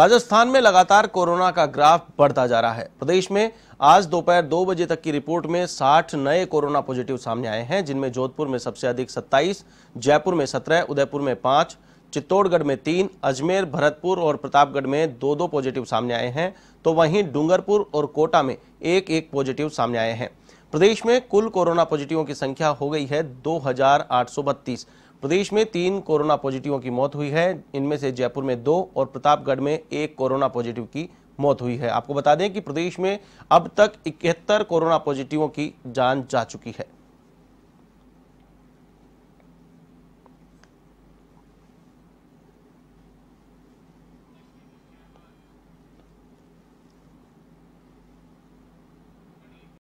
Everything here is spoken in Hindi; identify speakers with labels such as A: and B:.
A: राजस्थान में लगातार कोरोना का ग्राफ बढ़ता जा रहा है प्रदेश में आज दोपहर दो बजे तक की रिपोर्ट में 60 नए कोरोना पॉजिटिव सामने आए हैं जिनमें जोधपुर में सबसे अधिक 27, जयपुर में 17, उदयपुर में 5, चित्तौड़गढ़ में 3, अजमेर भरतपुर और प्रतापगढ़ में दो दो पॉजिटिव सामने आए हैं तो वहीं डूंगरपुर और कोटा में एक एक पॉजिटिव सामने आए हैं प्रदेश में कुल कोरोना पॉजिटिवों की संख्या हो गई है दो प्रदेश में तीन कोरोना पॉजिटिवों की मौत हुई है इनमें से जयपुर में दो और प्रतापगढ़ में एक कोरोना पॉजिटिव की मौत हुई है आपको बता दें कि प्रदेश में अब तक इकहत्तर कोरोना पॉजिटिवों की जान जा चुकी है